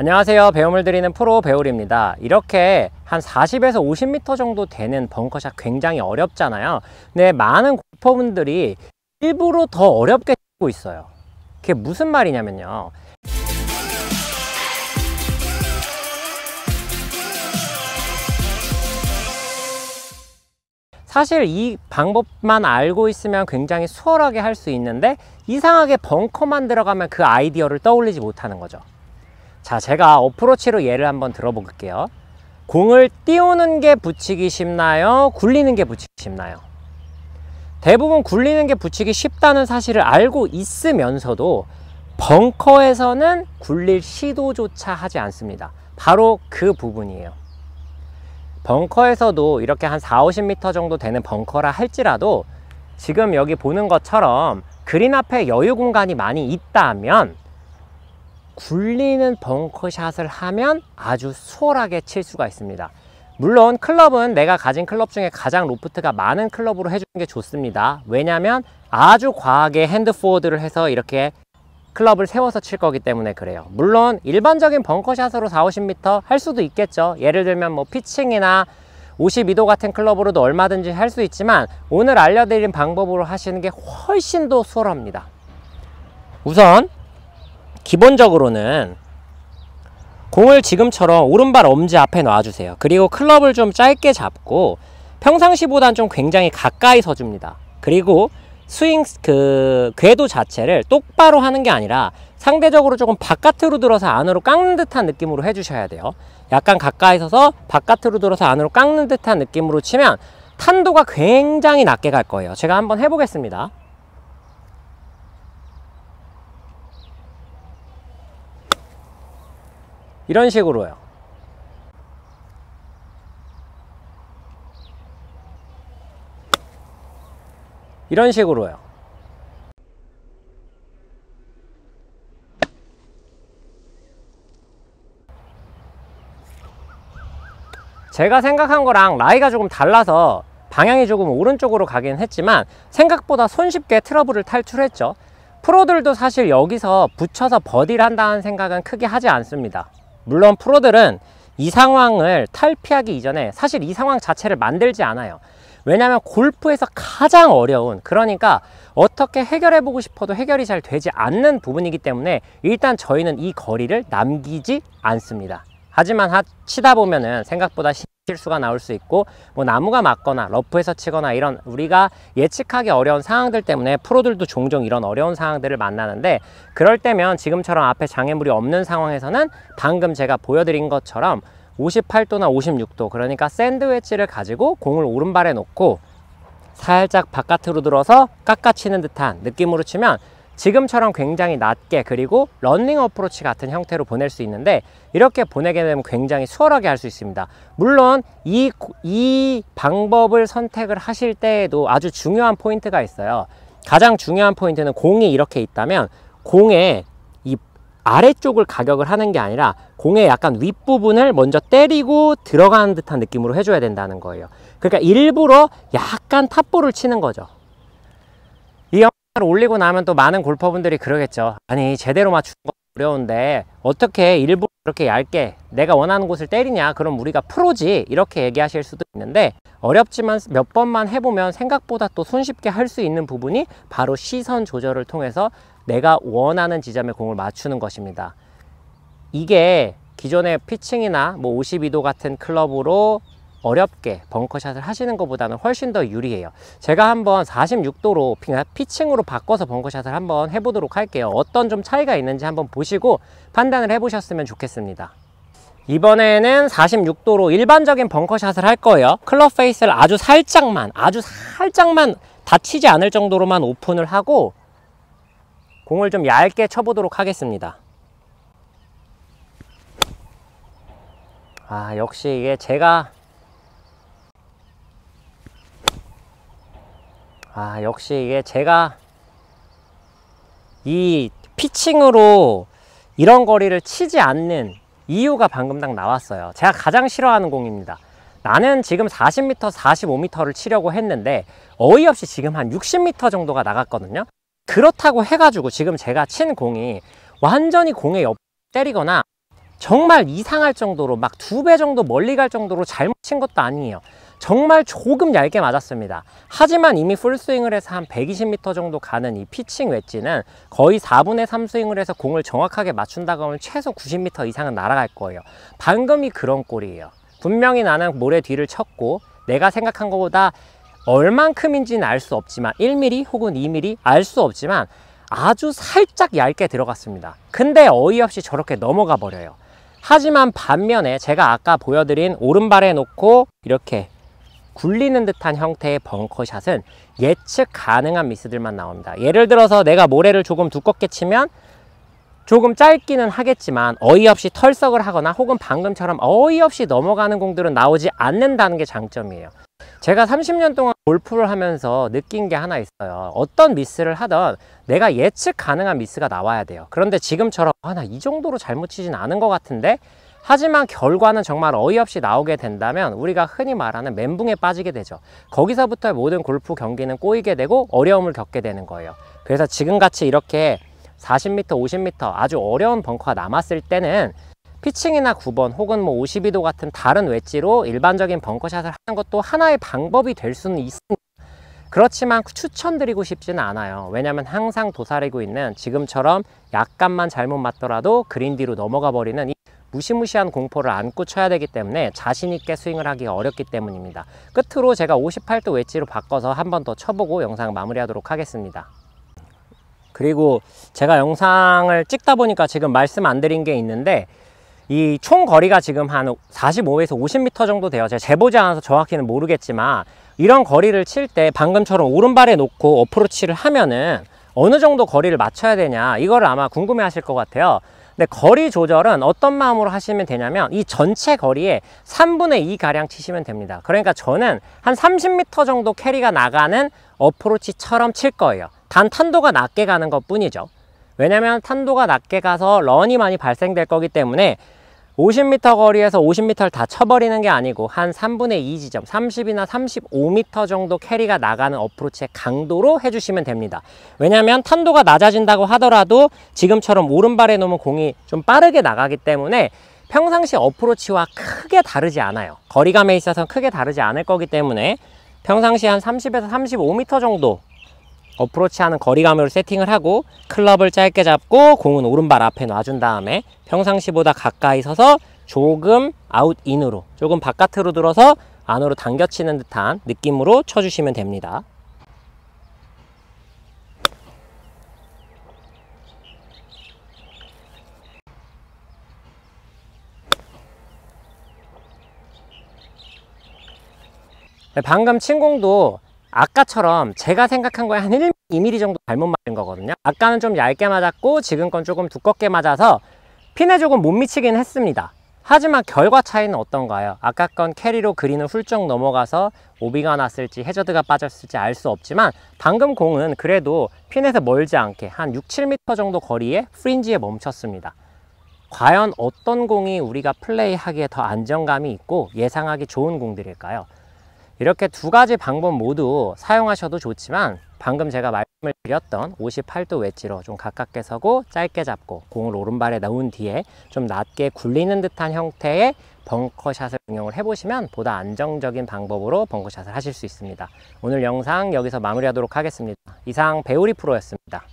안녕하세요 배움을 드리는 프로 배울입니다 이렇게 한 40에서 50m 정도 되는 벙커샷 굉장히 어렵잖아요 근데 많은 골퍼분들이 일부러 더 어렵게 치고 있어요 그게 무슨 말이냐면요 사실 이 방법만 알고 있으면 굉장히 수월하게 할 수 있는데 이상하게 벙커만 들어가면 그 아이디어를 떠올리지 못하는 거죠 자 제가 어프로치로 예를 한번 들어볼게요 공을 띄우는 게 붙이기 쉽나요? 굴리는 게 붙이기 쉽나요? 대부분 굴리는 게 붙이기 쉽다는 사실을 알고 있으면서도 벙커에서는 굴릴 시도조차 하지 않습니다. 바로 그 부분이에요. 벙커에서도 이렇게 한 4, 50m 정도 되는 벙커라 할지라도 지금 여기 보는 것처럼 그린 앞에 여유 공간이 많이 있다면 굴리는 벙커샷을 하면 아주 수월하게 칠 수가 있습니다. 물론 클럽은 내가 가진 클럽 중에 가장 로프트가 많은 클럽으로 해주는 게 좋습니다. 왜냐하면 아주 과하게 핸드 포워드를 해서 이렇게 클럽을 세워서 칠 거기 때문에 그래요. 물론 일반적인 벙커샷으로 4, 50m 할 수도 있겠죠. 예를 들면 뭐 피칭이나 52도 같은 클럽으로도 얼마든지 할 수 있지만 오늘 알려드린 방법으로 하시는 게 훨씬 더 수월합니다. 우선 기본적으로는 공을 지금처럼 오른발 엄지 앞에 놔주세요. 그리고 클럽을 좀 짧게 잡고 평상시보단 좀 굉장히 가까이 서줍니다. 그리고 스윙 그 궤도 자체를 똑바로 하는 게 아니라 상대적으로 조금 바깥으로 들어서 안으로 깎는 듯한 느낌으로 해주셔야 돼요. 약간 가까이 서서 바깥으로 들어서 안으로 깎는 듯한 느낌으로 치면 탄도가 굉장히 낮게 갈 거예요. 제가 한번 해보겠습니다. 이런 식으로요 이런 식으로요 제가 생각한 거랑 라이가 조금 달라서 방향이 조금 오른쪽으로 가긴 했지만 생각보다 손쉽게 트러블을 탈출했죠 프로들도 사실 여기서 붙여서 버디를 한다는 생각은 크게 하지 않습니다 물론 프로들은 이 상황을 탈피하기 이전에 사실 이 상황 자체를 만들지 않아요 왜냐하면 골프에서 가장 어려운 그러니까 어떻게 해결해 보고 싶어도 해결이 잘 되지 않는 부분이기 때문에 일단 저희는 이 거리를 남기지 않습니다 하지만 치다 보면은 생각보다 실수가 나올 수 있고 뭐 나무가 맞거나 러프에서 치거나 이런 우리가 예측하기 어려운 상황들 때문에 프로들도 종종 이런 어려운 상황들을 만나는데 그럴 때면 지금처럼 앞에 장애물이 없는 상황에서는 방금 제가 보여드린 것처럼 58도나 56도 그러니까 샌드 웨치를 가지고 공을 오른발에 놓고 살짝 바깥으로 들어서 깎아치는 듯한 느낌으로 치면 지금처럼 굉장히 낮게 그리고 런닝 어프로치 같은 형태로 보낼 수 있는데 이렇게 보내게 되면 굉장히 수월하게 할 수 있습니다 물론 이, 이 방법을 선택을 하실 때에도 아주 중요한 포인트가 있어요 가장 중요한 포인트는 공이 이렇게 있다면 공에 이 아래쪽을 가격을 하는 게 아니라 공의 약간 윗부분을 먼저 때리고 들어가는 듯한 느낌으로 해줘야 된다는 거예요 그러니까 일부러 약간 탑볼을 치는 거죠 이 올리고 나면 또 많은 골퍼분들이 그러겠죠 아니 제대로 맞추는 거 어려운데 어떻게 일부러 그렇게 얇게 내가 원하는 곳을 때리냐 그럼 우리가 프로지 이렇게 얘기하실 수도 있는데 어렵지만 몇 번만 해보면 생각보다 또 손쉽게 할 수 있는 부분이 바로 시선 조절을 통해서 내가 원하는 지점에 공을 맞추는 것입니다 이게 기존의 피칭이나 뭐 52도 같은 클럽으로 어렵게 벙커샷을 하시는 것보다는 훨씬 더 유리해요 제가 한번 46도로 피칭으로 바꿔서 벙커샷을 한번 해보도록 할게요 어떤 좀 차이가 있는지 한번 보시고 판단을 해보셨으면 좋겠습니다 이번에는 46도로 일반적인 벙커샷을 할 거예요 클럽 페이스를 아주 살짝만 아주 살짝만 다치지 않을 정도로만 오픈을 하고 공을 좀 얇게 쳐보도록 하겠습니다 아 역시 이게 제가 아 역시 이게 제가 이 피칭으로 이런 거리를 치지 않는 이유가 방금 딱 나왔어요 제가 가장 싫어하는 공입니다 나는 지금 40m, 45m를 치려고 했는데 어이없이 지금 한 60m 정도가 나갔거든요 그렇다고 해가지고 지금 제가 친 공이 완전히 공에 옆 때리거나 정말 이상할 정도로 막 두 배 정도 멀리 갈 정도로 잘못 친 것도 아니에요 정말 조금 얇게 맞았습니다 하지만 이미 풀스윙을 해서 한 120m 정도 가는 이 피칭 웨지는 거의 4분의 3 스윙을 해서 공을 정확하게 맞춘다고 하면 최소 90m 이상은 날아갈 거예요 방금이 그런 꼴이에요 분명히 나는 모래 뒤를 쳤고 내가 생각한 것보다 얼만큼인지는 알 수 없지만 1mm 혹은 2mm 알 수 없지만 아주 살짝 얇게 들어갔습니다 근데 어이없이 저렇게 넘어가 버려요 하지만 반면에 제가 아까 보여드린 오른발에 놓고 이렇게 굴리는 듯한 형태의 벙커샷은 예측 가능한 미스들만 나옵니다. 예를 들어서 내가 모래를 조금 두껍게 치면 조금 짧기는 하겠지만 어이없이 털썩을 하거나 혹은 방금처럼 어이없이 넘어가는 공들은 나오지 않는다는 게 장점이에요. 제가 30년 동안 골프를 하면서 느낀 게 하나 있어요. 어떤 미스를 하던 내가 예측 가능한 미스가 나와야 돼요. 그런데 지금처럼 아, 나이 정도로 잘못 치진 않은 것 같은데 하지만 결과는 정말 어이없이 나오게 된다면 우리가 흔히 말하는 멘붕에 빠지게 되죠 거기서부터 모든 골프 경기는 꼬이게 되고 어려움을 겪게 되는 거예요 그래서 지금같이 이렇게 40m, 50m 아주 어려운 벙커가 남았을 때는 피칭이나 9번 혹은 뭐 52도 같은 다른 웨지로 일반적인 벙커샷을 하는 것도 하나의 방법이 될 수는 있습니다 그렇지만 추천드리고 싶지는 않아요 왜냐면 항상 도사리고 있는 지금처럼 약간만 잘못 맞더라도 그린 뒤로 넘어가 버리는 이 무시무시한 공포를 안고 쳐야 되기 때문에 자신있게 스윙을 하기 어렵기 때문입니다. 끝으로 제가 58도 웨지로 바꿔서 한 번 더 쳐보고 영상 마무리하도록 하겠습니다. 그리고 제가 영상을 찍다 보니까 지금 말씀 안 드린 게 있는데 이 총 거리가 지금 한 45에서 50m 정도 돼요. 제가 재보지 않아서 정확히는 모르겠지만 이런 거리를 칠 때 방금처럼 오른발에 놓고 어프로치를 하면은 어느 정도 거리를 맞춰야 되냐 이거를 아마 궁금해 하실 것 같아요. 근데 네, 거리 조절은 어떤 마음으로 하시면 되냐면 이 전체 거리에 3분의 2 가량 치시면 됩니다 그러니까 저는 한 30m 정도 캐리가 나가는 어프로치처럼 칠 거예요 단 탄도가 낮게 가는 것 뿐이죠 왜냐면 탄도가 낮게 가서 런이 많이 발생될 거기 때문에 50m 거리에서 50m를 다 쳐버리는 게 아니고 한 3분의 2 지점 30이나 35m 정도 캐리가 나가는 어프로치의 강도로 해주시면 됩니다 왜냐하면 탄도가 낮아진다고 하더라도 지금처럼 오른발에 놓으면 공이 좀 빠르게 나가기 때문에 평상시 어프로치와 크게 다르지 않아요 거리감에 있어서 크게 다르지 않을 거기 때문에 평상시 한 30에서 35m 정도 어프로치하는 거리감으로 세팅을 하고 클럽을 짧게 잡고 공은 오른발 앞에 놔준 다음에 평상시보다 가까이 서서 조금 아웃인으로 조금 바깥으로 들어서 안으로 당겨치는 듯한 느낌으로 쳐주시면 됩니다. 네, 방금 친공도 아까처럼 제가 생각한 거에 한 1, 2mm 정도 잘못 맞은 거거든요 아까는 좀 얇게 맞았고 지금 건 조금 두껍게 맞아서 핀에 조금 못 미치긴 했습니다 하지만 결과 차이는 어떤가요? 아까 건 캐리로 그린을 훌쩍 넘어가서 오비가 났을지 해저드가 빠졌을지 알 수 없지만 방금 공은 그래도 핀에서 멀지 않게 한 6, 7m 정도 거리에 프린지에 멈췄습니다. 과연 어떤 공이 우리가 플레이하기에 더 안정감이 있고 예상하기 좋은 공들일까요? 이렇게 두 가지 방법 모두 사용하셔도 좋지만 방금 제가 말씀을 드렸던 58도 웨지로 좀 가깝게 서고 짧게 잡고 공을 오른발에 넣은 뒤에 좀 낮게 굴리는 듯한 형태의 벙커샷을 응용을 해보시면 보다 안정적인 방법으로 벙커샷을 하실 수 있습니다. 오늘 영상 여기서 마무리하도록 하겠습니다. 이상 배우리 프로였습니다.